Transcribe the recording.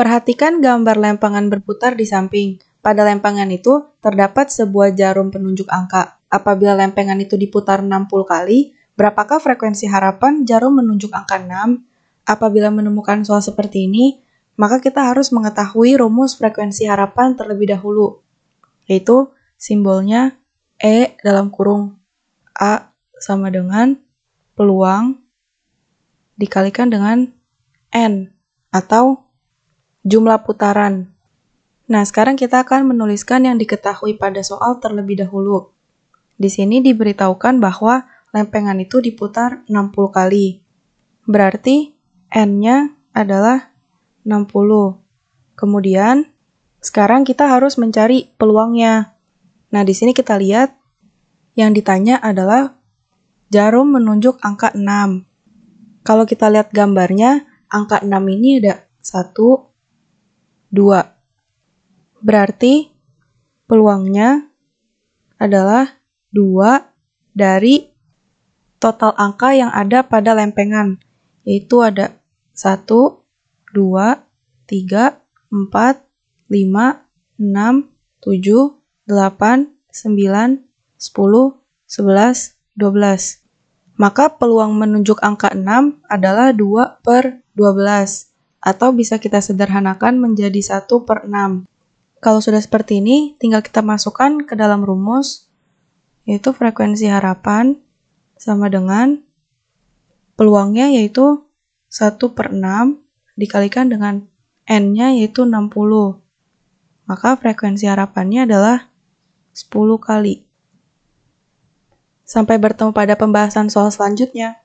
Perhatikan gambar lempengan berputar di samping. Pada lempengan itu terdapat sebuah jarum penunjuk angka. Apabila lempengan itu diputar 60 kali, berapakah frekuensi harapan jarum menunjuk angka 6? Apabila menemukan soal seperti ini, maka kita harus mengetahui rumus frekuensi harapan terlebih dahulu, yaitu simbolnya E dalam kurung A sama dengan peluang dikalikan dengan N atau Jumlah putaran. Nah, sekarang kita akan menuliskan yang diketahui pada soal terlebih dahulu. Di sini diberitahukan bahwa lempengan itu diputar 60 kali. Berarti n-nya adalah 60. Kemudian, sekarang kita harus mencari peluangnya. Nah, di sini kita lihat yang ditanya adalah jarum menunjuk angka 6. Kalau kita lihat gambarnya, angka 6 ini ada 1, 2. Berarti peluangnya adalah 2 dari total angka yang ada pada lempengan, yaitu ada 1, 2, 3, 4, 5, 6, 7, 8, 9, 10, 11, 12. Maka peluang menunjuk angka 6 adalah 2 per 12 atau bisa kita sederhanakan menjadi 1 per 6. Kalau sudah seperti ini, tinggal kita masukkan ke dalam rumus, yaitu frekuensi harapan sama dengan peluangnya yaitu 1 per 6 dikalikan dengan n-nya yaitu 60. Maka frekuensi harapannya adalah 10 kali. Sampai bertemu pada pembahasan soal selanjutnya.